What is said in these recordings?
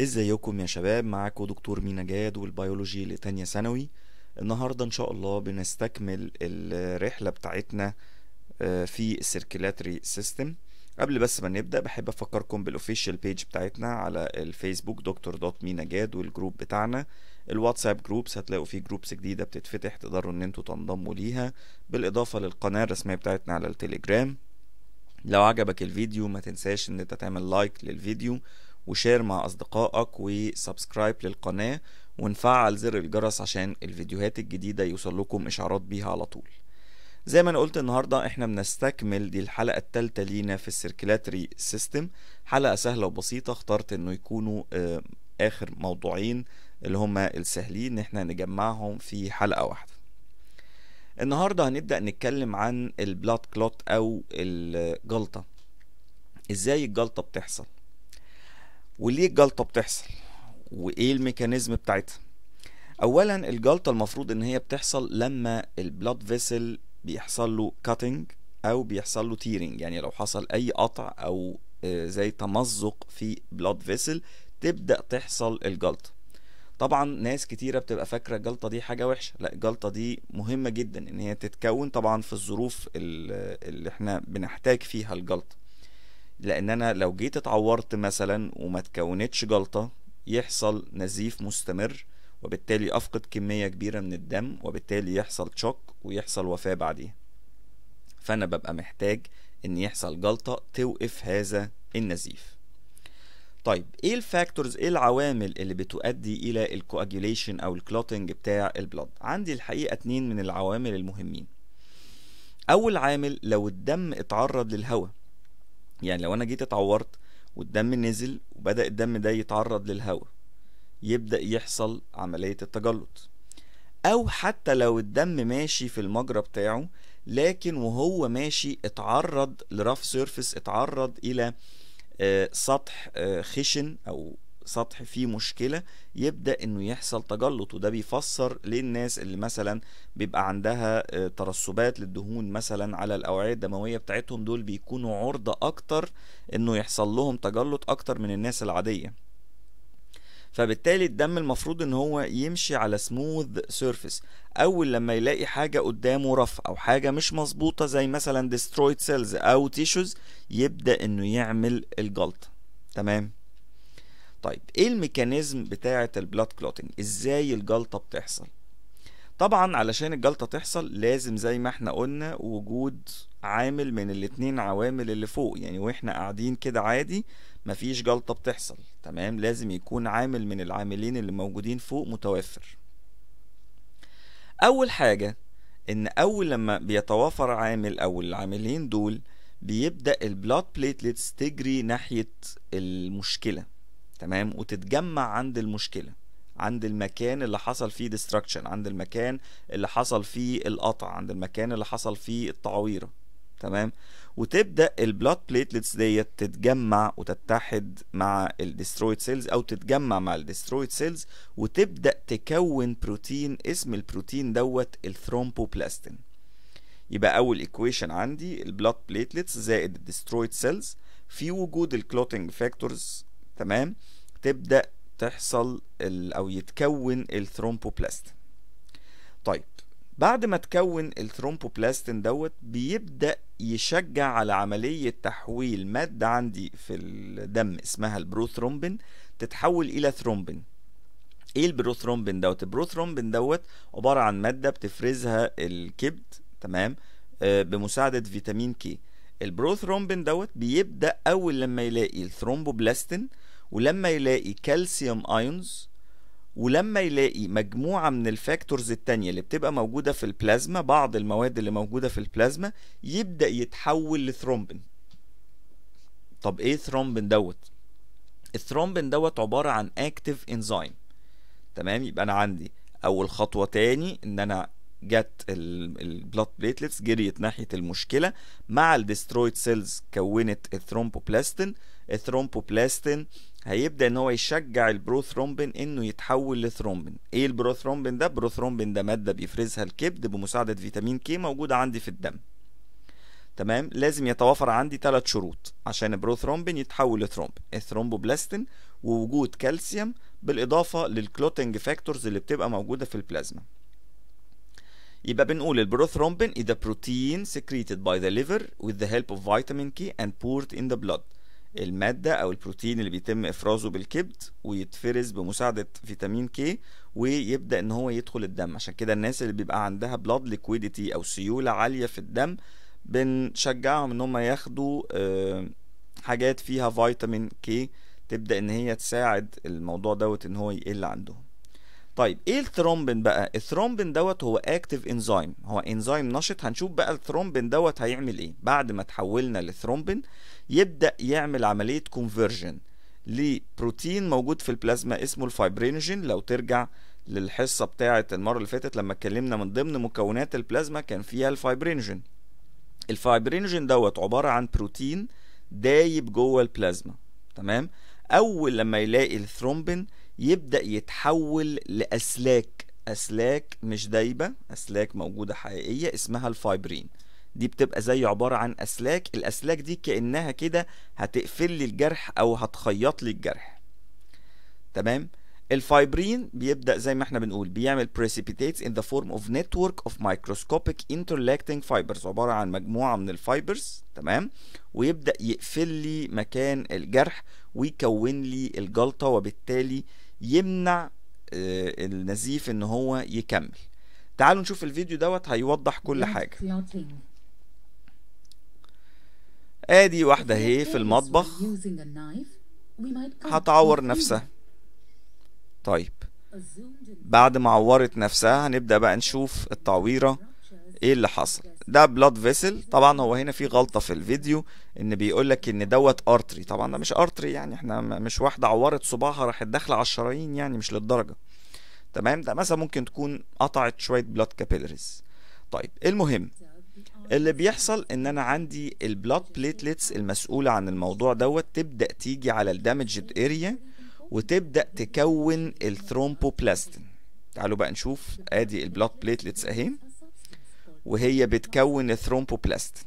ازيكم يا شباب معاكم دكتور مينا جاد والبيولوجي لتانية ثانوي النهاردة ان شاء الله بنستكمل الرحلة بتاعتنا آه، في السيركلاتري سيستم قبل بس ما نبدأ بحب افكركم بالوفيشال بيج بتاعتنا على الفيسبوك دكتور دوت مينا جاد والجروب بتاعنا الواتساب جروبس هتلاقوا فيه جروبس جديدة بتتفتح تقدروا ان انتوا تنضموا ليها بالاضافة للقناة الرسمية بتاعتنا على التليجرام لو عجبك الفيديو ما تنساش ان انت تعمل لايك للفيديو وشير مع أصدقائك وسبسكرايب للقناة ونفعل زر الجرس عشان الفيديوهات الجديدة يوصل لكم إشعارات بيها على طول زي ما انا قلت النهاردة احنا بنستكمل دي الحلقة التالتة لينا في السيركلاتري سيستم حلقة سهلة وبسيطة اخترت انه يكونوا آه، اخر موضوعين اللي هما السهلين ان احنا نجمعهم في حلقة واحدة النهاردة هنبدأ نتكلم عن البلاد كلوت او الجلطة ازاي الجلطة بتحصل وليه الجلطه بتحصل وايه الميكانيزم بتاعتها اولا الجلطه المفروض ان هي بتحصل لما البلاد فيسل بيحصل له كاتنج او بيحصل له تيرنج يعني لو حصل اي قطع او آه، زي تمزق في بلاد فيسل تبدا تحصل الجلطه طبعا ناس كتيره بتبقى فاكره الجلطه دي حاجه وحشه لا الجلطه دي مهمه جدا ان هي تتكون طبعا في الظروف اللي احنا بنحتاج فيها الجلطه لان انا لو جيت اتعورت مثلا وما تكونتش جلطه يحصل نزيف مستمر وبالتالي افقد كميه كبيره من الدم وبالتالي يحصل شوك ويحصل وفاه بعديها فانا ببقى محتاج ان يحصل جلطه توقف هذا النزيف طيب ايه الفاكتورز ايه العوامل اللي بتؤدي الى الكواجيوليشن او الكلوتنج بتاع البلد عندي الحقيقه اتنين من العوامل المهمين اول عامل لو الدم اتعرض للهواء يعني لو انا جيت اتعورت والدم نزل وبدأ الدم ده يتعرض للهواء يبدأ يحصل عملية التجلط أو حتى لو الدم ماشي في المجرى بتاعه لكن وهو ماشي اتعرض لرف سيرفس اتعرض إلى آه، سطح آه، خشن أو سطح فيه مشكله يبدا انه يحصل تجلط وده بيفسر للناس اللي مثلا بيبقى عندها آه، ترسبات للدهون مثلا على الاوعيه الدمويه بتاعتهم دول بيكونوا عرضه اكتر انه يحصل لهم تجلط اكتر من الناس العاديه فبالتالي الدم المفروض ان هو يمشي على سموث سيرفيس اول لما يلاقي حاجه قدامه رف او حاجه مش مظبوطه زي مثلا ديسترويد سيلز او تيشوز يبدا انه يعمل الجلطه تمام طيب ايه الميكانيزم بتاعه البلاد كلوتنج ازاي الجلطه بتحصل طبعا علشان الجلطه تحصل لازم زي ما احنا قلنا وجود عامل من الاتنين عوامل اللي فوق يعني واحنا قاعدين كده عادي مفيش جلطه بتحصل تمام لازم يكون عامل من العاملين اللي موجودين فوق متوفر اول حاجه ان اول لما بيتوافر عامل او العاملين دول بيبدا البلاد بليتلتس تجري ناحيه المشكله تمام وتتجمع عند المشكله عند المكان اللي حصل فيه ديستراكشن عند المكان اللي حصل فيه القطع عند المكان اللي حصل فيه التعويره تمام وتبدا البلاد بليتلتس ديت تتجمع وتتحد مع الديسترويد سيلز او تتجمع مع الديسترويد سيلز وتبدا تكون بروتين اسم البروتين دوت الثرومبوبلاستين يبقى اول ايكويشن عندي البلاد بليتلتس زائد الديسترويد سيلز في وجود الكلوتنج فاكتورز تمام تبدأ تحصل أو يتكون الثرومبوبلاست طيب بعد ما تكون الثرومبوبلاستين دوت بيبدأ يشجع على عملية تحويل مادة عندي في الدم اسمها البروثرومبين تتحول إلى ثرومبين ايه البروثرومبين دوت البروثرومبين دوت عبارة عن مادة بتفرزها الكبد تمام آه، بمساعدة فيتامين كي البروثرومبين دوت بيبدا اول لما يلاقي الثرومبوبلاستين ولما يلاقي كالسيوم ايونز ولما يلاقي مجموعة من الفاكتورز التانية اللي بتبقى موجودة في البلازما بعض المواد اللي موجودة في البلازما يبدأ يتحول لثرومبين طب ايه ثرومبين دوت الثرومبين دوت عبارة عن اكتيف انزيم تمام يبقى انا عندي اول خطوة تاني ان انا جت البلاد بليتلتس جريت ناحيه المشكله مع الديسترويد سيلز كونت الثرومبوبلاستين الثرومبوبلاستين هيبدا ان هو يشجع البروثرومبين انه يتحول لثرومبين ايه البروثرومبين ده البروثرومبين ده ماده بيفرزها الكبد بمساعده فيتامين كي موجوده عندي في الدم تمام لازم يتوافر عندي ثلاث شروط عشان البروثرومبين يتحول لثرومبين الثرومبوبلاستين ووجود كالسيوم بالاضافه للكلوتنج فاكتورز اللي بتبقى موجوده في البلازما يبقى بنقول البروثرومبين is a protein secreted by the liver with the help of vitamin K and poured in the blood المادة أو البروتين اللي بيتم إفرازه بالكبد ويتفرز بمساعدة فيتامين K ويبدأ إن هو يدخل الدم عشان كده الناس اللي بيبقى عندها blood liquidity أو سيولة عالية في الدم بنشجعهم إن هم ياخدوا آه، حاجات فيها فيتامين K تبدأ إن هي تساعد الموضوع دوت إن هو يقل عندهم طيب ايه الثرومبين بقى الثرومبين دوت هو اكتيف انزيم هو انزيم نشط هنشوف بقى الثرومبين دوت هيعمل ايه بعد ما تحولنا لثرومبين يبدا يعمل عمليه كونفرجن لبروتين موجود في البلازما اسمه الفايبرينوجين لو ترجع للحصه بتاعه المره اللي فاتت لما اتكلمنا من ضمن مكونات البلازما كان فيها الفايبرينوجين الفايبرينوجين دوت عباره عن بروتين دايب جوه البلازما تمام اول لما يلاقي الثرومبين يبدأ يتحول لأسلاك أسلاك مش دايبة أسلاك موجودة حقيقية اسمها الفايبرين دي بتبقى زي عبارة عن أسلاك الأسلاك دي كأنها كده هتقفل لي الجرح أو هتخيط لي الجرح تمام الفايبرين بيبدأ زي ما احنا بنقول بيعمل precipitates in the form of network of microscopic interlacting fibers عبارة عن مجموعة من الفايبرز تمام ويبدأ يقفل لي مكان الجرح ويكون لي الجلطة وبالتالي يمنع آه، النزيف ان هو يكمل تعالوا نشوف الفيديو دوت هيوضح كل حاجه ادي واحده اهي في المطبخ هتعور نفسها طيب بعد ما عورت نفسها هنبدا بقى نشوف التعويره ايه اللي حصل ده بلاد فيسل طبعا هو هنا في غلطه في الفيديو ان بيقول لك ان دوت ارتري طبعا ده مش ارتري يعني احنا مش واحده عورت صباعها راحت داخله على الشرايين يعني مش للدرجه تمام ده مثلا ممكن تكون قطعت شويه بلاد كابيلريز طيب المهم اللي بيحصل ان انا عندي البلاد بليتلتس المسؤوله عن الموضوع دوت تبدا تيجي على الدامجد اريا وتبدا تكون الثرومبوبلاستين تعالوا بقى نشوف ادي البلاد بليتلتس اهي وهي بتكون الثرومبوبلاستين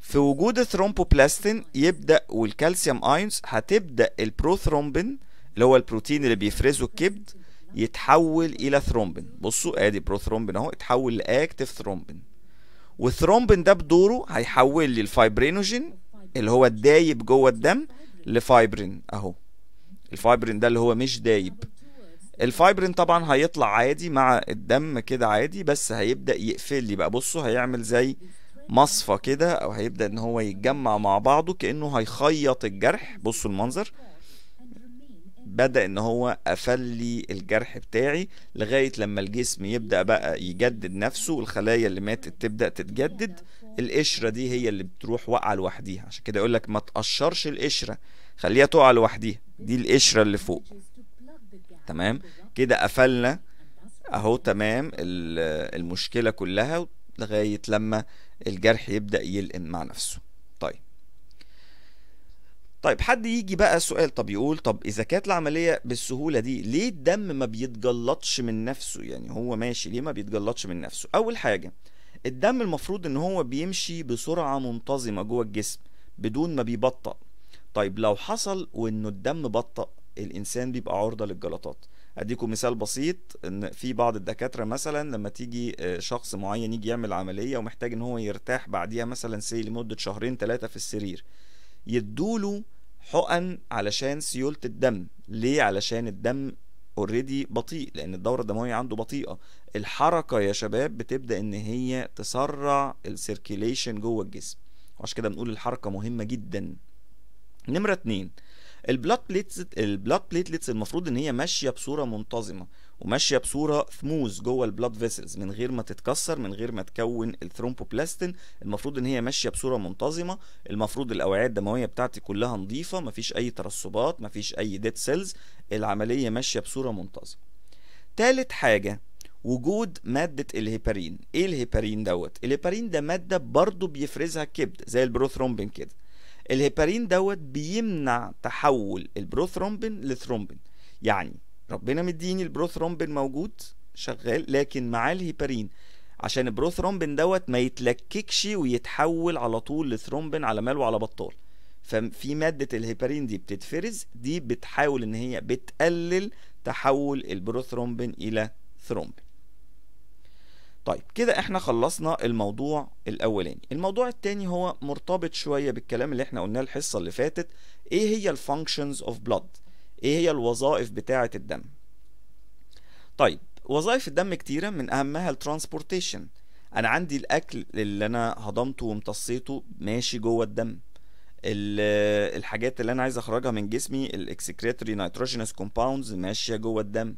في وجود الثرومبوبلاستين يبدا والكالسيوم ايونز هتبدا البروثرومبين اللي هو البروتين اللي بيفرزه الكبد يتحول الى ثرومبين بصوا ادي بروثرومبين اهو اتحول لاكتف ثرومبين والثرومبين ده بدوره هيحول لي الفايبرينوجين اللي هو الدايب جوه الدم لفايبرين اهو الفايبرين ده اللي هو مش دايب الفايبرين طبعا هيطلع عادي مع الدم كده عادي بس هيبدا يقفل لي بقى بصوا هيعمل زي مصفى كده او هيبدا ان هو يتجمع مع بعضه كانه هيخيط الجرح بصوا المنظر بدا ان هو قفل لي الجرح بتاعي لغايه لما الجسم يبدا بقى يجدد نفسه والخلايا اللي ماتت تبدا تتجدد القشره دي هي اللي بتروح واقعه لوحديها عشان كده يقول لك ما تقشرش القشره خليها تقع لوحديها دي القشره اللي فوق تمام كده قفلنا اهو تمام المشكله كلها لغايه لما الجرح يبدا يلئم مع نفسه طيب طيب حد يجي بقى سؤال طب يقول طب اذا كانت العمليه بالسهوله دي ليه الدم ما بيتجلطش من نفسه يعني هو ماشي ليه ما بيتجلطش من نفسه اول حاجه الدم المفروض ان هو بيمشي بسرعه منتظمه جوه الجسم بدون ما بيبطأ طيب لو حصل وانه الدم بطأ الانسان بيبقى عرضه للجلطات اديكم مثال بسيط ان في بعض الدكاتره مثلا لما تيجي آه، شخص معين يجي يعمل عمليه ومحتاج ان هو يرتاح بعديها مثلا سي لمده شهرين ثلاثه في السرير يدوله حقن علشان سيوله الدم ليه علشان الدم اوريدي بطيء لان الدوره الدمويه عنده بطيئه الحركه يا شباب بتبدا ان هي تسرع السيركيليشن جوه الجسم وعشان كده بنقول الحركه مهمه جدا نمره اتنين البلاد بليتس البلاد بليتلتس المفروض ان هي ماشيه بصوره منتظمه وماشيه بصوره ثموز جوه البلاد فيسلز من غير ما تتكسر من غير ما تكون الثرومبوبلاستين المفروض ان هي ماشيه بصوره منتظمه المفروض الاوعيه الدمويه بتاعتي كلها نظيفه مفيش اي ترسبات مفيش اي ديد سيلز العمليه ماشيه بصوره منتظمه تالت حاجه وجود مادة الهيبارين ايه الهيبارين دوت الهيبارين ده مادة برضو بيفرزها الكبد زي البروثرومبين كده الهيبارين دوت بيمنع تحول البروثرومبين لثرومبين يعني ربنا مديني البروثرومبين موجود شغال لكن معاه الهيبارين عشان البروثرومبين دوت ما يتلككش ويتحول على طول لثرومبين على مال وعلى بطال ففي مادة الهيبارين دي بتتفرز دي بتحاول ان هي بتقلل تحول البروثرومبين الى ثرومبين طيب كده احنا خلصنا الموضوع الاولاني الموضوع التاني هو مرتبط شويه بالكلام اللي احنا قلناه الحصه اللي فاتت ايه هي الفانكشنز اوف بلاد ايه هي الوظائف بتاعه الدم طيب وظائف الدم كتيره من اهمها الترانسبورتيشن انا عندي الاكل اللي انا هضمته وامتصيته ماشي جوه الدم الحاجات اللي انا عايز اخرجها من جسمي الاكسكريتوري نيتروجينس كومباوندز ماشيه جوه الدم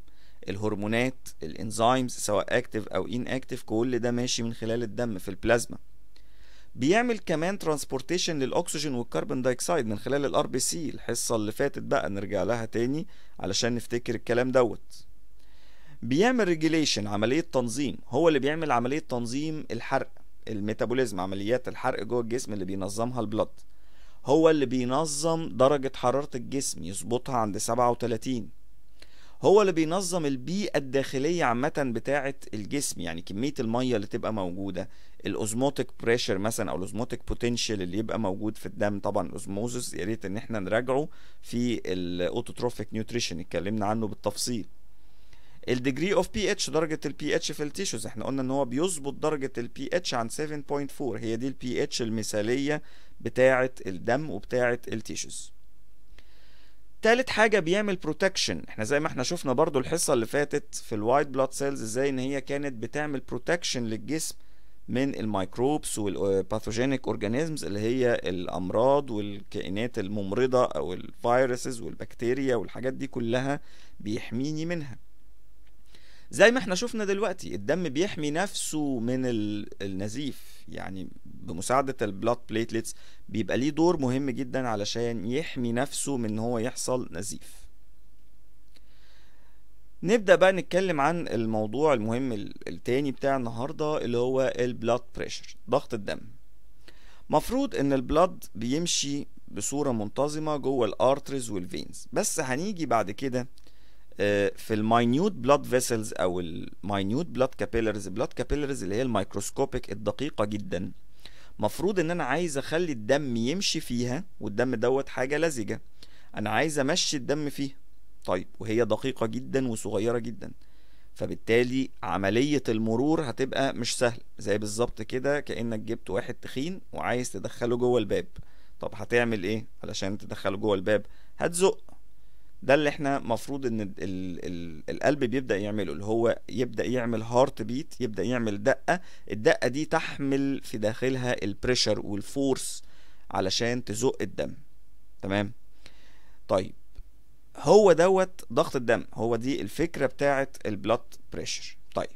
الهرمونات الانزيمز سواء اكتف او ان اكتف كل ده ماشي من خلال الدم في البلازما بيعمل كمان ترانسبورتيشن للاكسجين والكربون دايكسايد من خلال الار بي سي الحصه اللي فاتت بقى نرجع لها تاني علشان نفتكر الكلام دوت بيعمل ريجيليشن عمليه تنظيم هو اللي بيعمل عمليه تنظيم الحرق الميتابوليزم عمليات الحرق جوه الجسم اللي بينظمها البلد هو اللي بينظم درجة حرارة الجسم يظبطها عند 37 هو اللي بينظم البيئة الداخلية عامة بتاعة الجسم يعني كمية المية اللي تبقى موجودة الاوزموتيك بريشر مثلا او الاوزموتيك بوتنشال اللي يبقى موجود في الدم طبعا الاوزموزس يا ريت ان احنا نراجعه في الاوتوتروفيك نيوتريشن اتكلمنا عنه بالتفصيل الديجري اوف بي اتش درجه البي اتش في التيشوز احنا قلنا ان هو بيظبط درجه البي اتش عن 7.4 هي دي البي اتش المثاليه بتاعه الدم وبتاعه التيشوز تالت حاجة بيعمل بروتكشن احنا زي ما احنا شفنا برضو الحصة اللي فاتت في الوايت بلاد سيلز ازاي ان هي كانت بتعمل بروتكشن للجسم من الميكروبس والباثوجينيك اورجانيزمز اللي هي الامراض والكائنات الممرضة او الفيروسز والبكتيريا والحاجات دي كلها بيحميني منها زي ما احنا شفنا دلوقتي الدم بيحمي نفسه من النزيف يعني بمساعدة البلاد بليتلتس بيبقى ليه دور مهم جدا علشان يحمي نفسه من ان هو يحصل نزيف نبدأ بقى نتكلم عن الموضوع المهم التاني بتاع النهاردة اللي هو البلاد بريشر ضغط الدم مفروض ان البلاد بيمشي بصورة منتظمة جوه الارترز والفينز بس هنيجي بعد كده آه، في الماينيوت بلاد فيسلز او الماينيوت بلاد كابيلرز بلاد كابيلرز اللي هي الميكروسكوبيك الدقيقه جدا مفروض ان انا عايز اخلي الدم يمشي فيها والدم دوت حاجه لزجه انا عايز امشي الدم فيها طيب وهي دقيقه جدا وصغيره جدا فبالتالي عملية المرور هتبقى مش سهلة زي بالظبط كده كأنك جبت واحد تخين وعايز تدخله جوه الباب طب هتعمل ايه علشان تدخله جوه الباب هتزق ده اللي احنا مفروض ان الـ الـ القلب بيبدا يعمله اللي هو يبدا يعمل هارت بيت يبدا يعمل دقه الدقه دي تحمل في داخلها البريشر والفورس علشان تزق الدم تمام طيب هو دوت ضغط الدم هو دي الفكره بتاعه البلاد بريشر طيب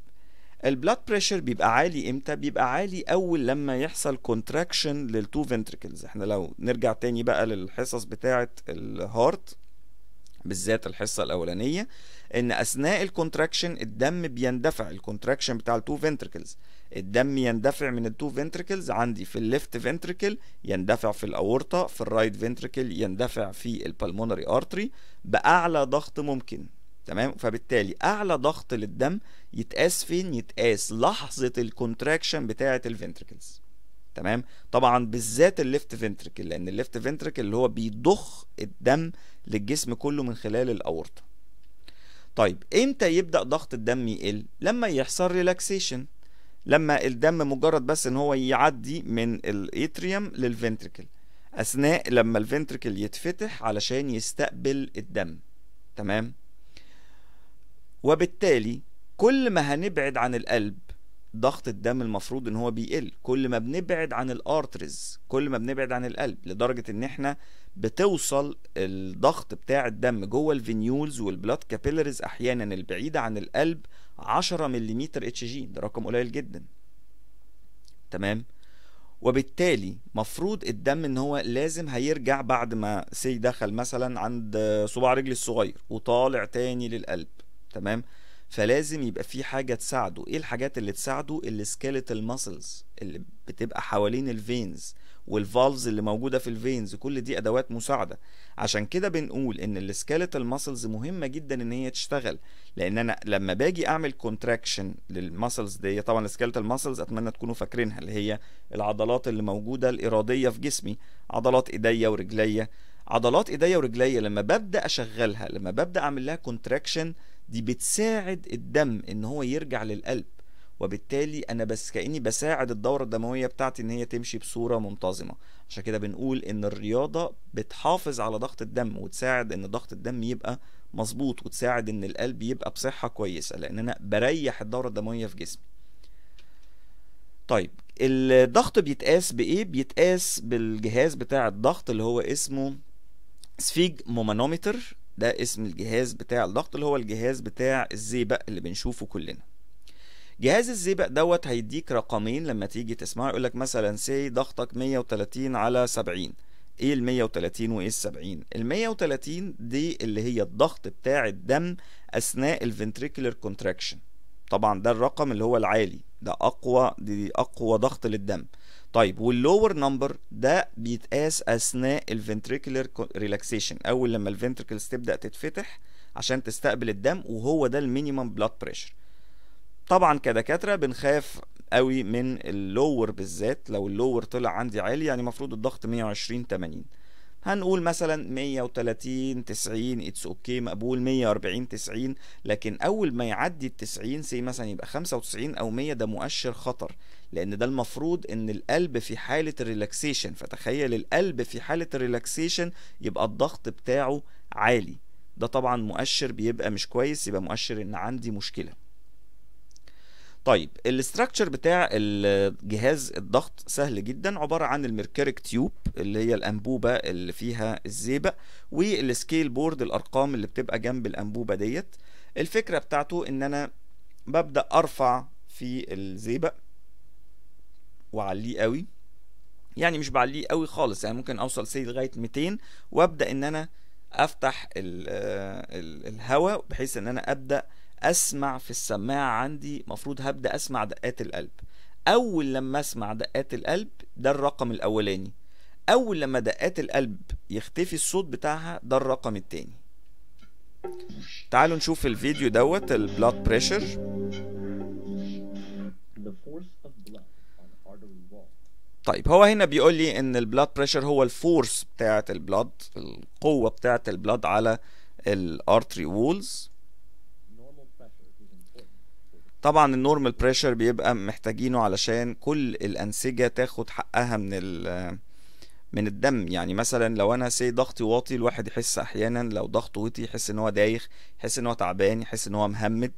البلاد بريشر بيبقى عالي امتى بيبقى عالي اول لما يحصل كونتراكشن للتو فنتريكلز احنا لو نرجع تاني بقى للحصص بتاعه الهارت بالذات الحصه الاولانيه ان اثناء الكونتراكشن الدم بيندفع الكونتراكشن بتاع التو فنتركلز الدم يندفع من التو فنتركلز عندي في الليفت فنتركل يندفع في الاورطه في الرايت فنتركل يندفع في البلمونري ارتري باعلى ضغط ممكن تمام فبالتالي اعلى ضغط للدم يتقاس فين يتقاس لحظه الكونتراكشن بتاعه الفنتركلز تمام طبعا بالذات الليفت فنتركل لان الليفت فنتركل اللي هو بيضخ الدم للجسم كله من خلال الاورطه طيب امتى يبدا ضغط الدم يقل لما يحصل ريلاكسيشن لما الدم مجرد بس ان هو يعدي من الاتريوم للفنتركل اثناء لما الفنتركل يتفتح علشان يستقبل الدم تمام وبالتالي كل ما هنبعد عن القلب ضغط الدم المفروض ان هو بيقل كل ما بنبعد عن الارترز كل ما بنبعد عن القلب لدرجه ان احنا بتوصل الضغط بتاع الدم جوه الفينيولز والبلاد كابيلرز احيانا البعيده عن القلب 10 مليمتر اتش جي ده رقم قليل جدا تمام وبالتالي مفروض الدم ان هو لازم هيرجع بعد ما سي دخل مثلا عند صباع رجلي الصغير وطالع تاني للقلب تمام فلازم يبقى في حاجه تساعده ايه الحاجات اللي تساعده السكيلتال ماسلز اللي بتبقى حوالين الفينز والفالفز اللي موجوده في الفينز كل دي ادوات مساعده عشان كده بنقول ان السكيلتال ماسلز مهمه جدا ان هي تشتغل لان انا لما باجي اعمل كونتراكشن للماسلز دي طبعا السكيلتال ماسلز اتمنى تكونوا فاكرينها اللي هي العضلات اللي موجوده الاراديه في جسمي عضلات ايديا ورجليا عضلات ايديا ورجليا لما ببدا اشغلها لما ببدا اعمل لها كونتراكشن دي بتساعد الدم ان هو يرجع للقلب وبالتالي انا بس كاني بساعد الدوره الدمويه بتاعتي ان هي تمشي بصوره منتظمه عشان كده بنقول ان الرياضه بتحافظ على ضغط الدم وتساعد ان ضغط الدم يبقى مظبوط وتساعد ان القلب يبقى بصحه كويسه لان انا بريح الدوره الدمويه في جسمي طيب الضغط بيتقاس بايه بيتقاس بالجهاز بتاع الضغط اللي هو اسمه سفيج مومانومتر ده اسم الجهاز بتاع الضغط اللي هو الجهاز بتاع الزئبق اللي بنشوفه كلنا جهاز الزئبق دوت هيديك رقمين لما تيجي تسمعه يقول لك مثلا سي ضغطك 130 على 70 ايه ال 130 وايه ال 70 ال 130 دي اللي هي الضغط بتاع الدم اثناء الفنتريكولار كونتراكشن طبعا ده الرقم اللي هو العالي ده اقوى دي اقوى ضغط للدم طيب واللور نمبر ده بيتقاس اثناء الفنتريكولر ريلاكسيشن اول لما الفنتريكلز تبدا تتفتح عشان تستقبل الدم وهو ده المينيمم بلاد بريشر طبعا كدكاتره بنخاف قوي من اللور بالذات لو اللور طلع عندي عالي يعني المفروض الضغط 120 80 هنقول مثلا 130 90 اتس اوكي okay. مقبول 140 90 لكن اول ما يعدي ال 90 سي مثلا يبقى 95 او 100 ده مؤشر خطر لان ده المفروض ان القلب في حاله الريلاكسيشن فتخيل القلب في حاله الريلاكسيشن يبقى الضغط بتاعه عالي ده طبعا مؤشر بيبقى مش كويس يبقى مؤشر ان عندي مشكله طيب الاستراكشر بتاع الجهاز الضغط سهل جدا عباره عن الميركوريك تيوب اللي هي الانبوبه اللي فيها الزيبق والسكيل بورد الارقام اللي بتبقى جنب الانبوبه ديت الفكره بتاعته ان انا ببدا ارفع في الزيبق واعليه قوي يعني مش بعليه قوي خالص يعني ممكن اوصل سي لغايه 200 وابدا ان انا افتح آه، الهواء بحيث ان انا ابدا اسمع في السماعه عندي مفروض هبدا اسمع دقات القلب اول لما اسمع دقات القلب ده الرقم الاولاني اول لما دقات القلب يختفي الصوت بتاعها ده الرقم التاني تعالوا نشوف الفيديو دوت البلاد بريشر طيب هو هنا بيقول لي ان البلاد بريشر هو الفورس بتاعه البلاد القوه بتاعه البلاد على الارتري وولز طبعا النورمال بريشر بيبقى محتاجينه علشان كل الانسجه تاخد حقها من ال من الدم يعني مثلا لو انا سي ضغطي واطي الواحد يحس احيانا لو ضغطه واطي يحس ان هو دايخ يحس ان هو تعبان يحس ان هو مهمد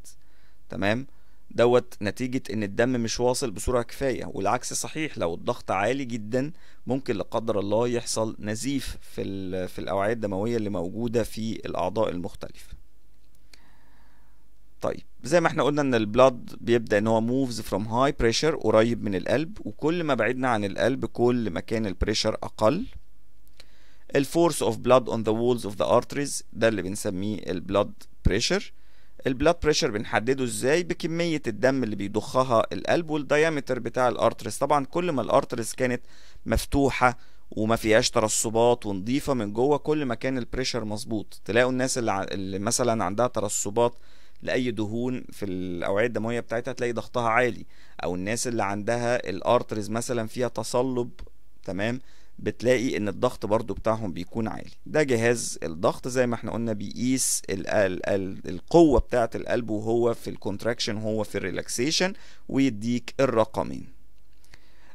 تمام دوت نتيجة ان الدم مش واصل بسرعة كفاية والعكس صحيح لو الضغط عالي جدا ممكن لا قدر الله يحصل نزيف في, في الاوعية الدموية اللي موجودة في الاعضاء المختلفة طيب زي ما احنا قلنا ان البلاد بيبدا ان هو موفز فروم هاي بريشر قريب من القلب وكل ما بعدنا عن القلب كل ما كان البريشر اقل الفورس اوف بلاد اون ذا وولز اوف ذا ارتريز ده اللي بنسميه البلاد بريشر البلاد بريشر بنحدده ازاي بكميه الدم اللي بيضخها القلب والديامتر بتاع الارتريز طبعا كل ما الارتريز كانت مفتوحه وما فيهاش ترسبات ونظيفه من جوه كل ما كان البريشر مظبوط تلاقوا الناس اللي, اللي مثلا عندها ترسبات لاي دهون في الاوعيه الدمويه بتاعتها تلاقي ضغطها عالي او الناس اللي عندها الارترز مثلا فيها تصلب تمام بتلاقي ان الضغط برضو بتاعهم بيكون عالي ده جهاز الضغط زي ما احنا قلنا بيقيس القوه بتاعه القلب وهو في الكونتراكشن وهو في الريلاكسيشن ويديك الرقمين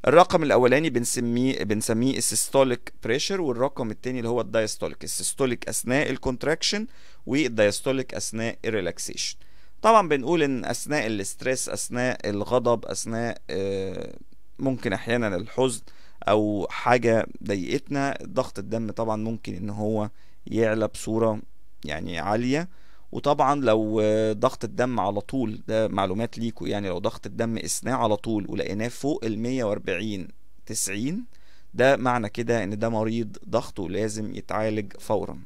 الرقم الاولاني بنسميه بنسميه السيستوليك بريشر والرقم الثاني اللي هو الدايستوليك السيستوليك اثناء الكونتراكشن والدايستوليك اثناء الريلاكسيشن طبعا بنقول ان اثناء الاسترس اثناء الغضب اثناء آه، ممكن احيانا الحزن او حاجه ضايقتنا ضغط الدم طبعا ممكن ان هو يعلى بصوره يعني عاليه وطبعا لو ضغط الدم على طول ده معلومات ليكوا يعني لو ضغط الدم قسناه على طول ولقيناه فوق ال 140 90 ده معنى كده ان ده مريض ضغطه لازم يتعالج فورا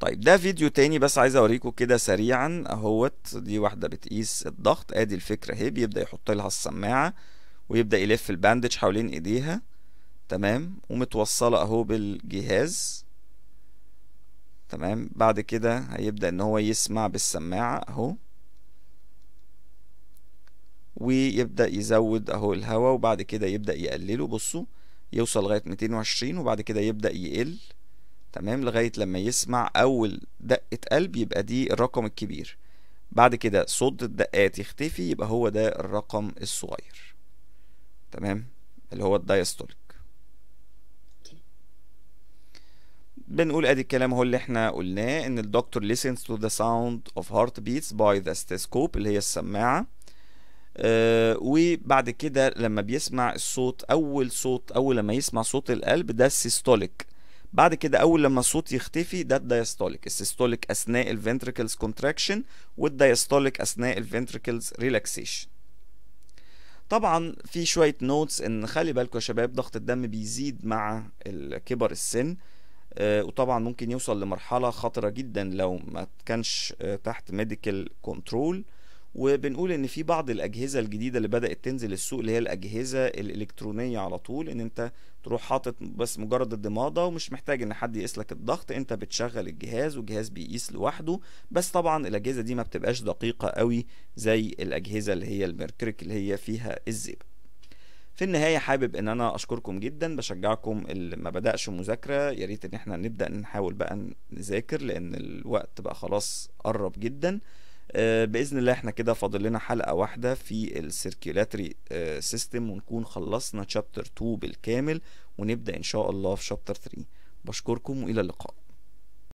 طيب ده فيديو تاني بس عايز اوريكم كده سريعا اهوت دي واحده بتقيس الضغط ادي الفكره اهي بيبدا يحط لها السماعه ويبدا يلف الباندج حوالين ايديها تمام ومتوصله اهو بالجهاز تمام بعد كده هيبدأ ان هو يسمع بالسماعة اهو ويبدأ يزود اهو الهواء وبعد كده يبدأ يقلله بصوا يوصل لغاية 220 وبعد كده يبدأ يقل تمام لغاية لما يسمع أول دقة قلب يبقى دي الرقم الكبير بعد كده صوت الدقات يختفي يبقى هو ده الرقم الصغير تمام اللي هو الدايستوليك بنقول ادي الكلام هو اللي احنا قلناه ان الدكتور listens to the sound of heartbeats by the stethoscope اللي هي السماعه آه وبعد كده لما بيسمع الصوت اول صوت اول لما يسمع صوت القلب ده السيستوليك بعد كده اول لما الصوت يختفي ده الدايستوليك السيستوليك اثناء الفنتريكلز كونتراكشن والدايستوليك اثناء الفنتريكلز ريلاكسيشن طبعا في شويه نوتس ان خلي بالكم يا شباب ضغط الدم بيزيد مع كبر السن آه، وطبعا ممكن يوصل لمرحلة خطرة جدا لو ما كانش آه، تحت ميديكال كنترول وبنقول ان في بعض الاجهزه الجديده اللي بدات تنزل السوق اللي هي الاجهزه الالكترونيه على طول ان انت تروح حاطط بس مجرد الضماده ومش محتاج ان حد يقيس لك الضغط انت بتشغل الجهاز والجهاز بيقيس لوحده بس طبعا الاجهزه دي ما بتبقاش دقيقه قوي زي الاجهزه اللي هي الميركريك اللي هي فيها الزئبق في النهايه حابب ان انا اشكركم جدا بشجعكم اللي ما بداش مذاكره يا ريت ان احنا نبدا نحاول بقى نذاكر لان الوقت بقى خلاص قرب جدا آه، باذن الله احنا كده فاضل لنا حلقه واحده في السيركيولاتري آه، سيستم ونكون خلصنا شابتر 2 بالكامل ونبدا ان شاء الله في شابتر 3 بشكركم والى اللقاء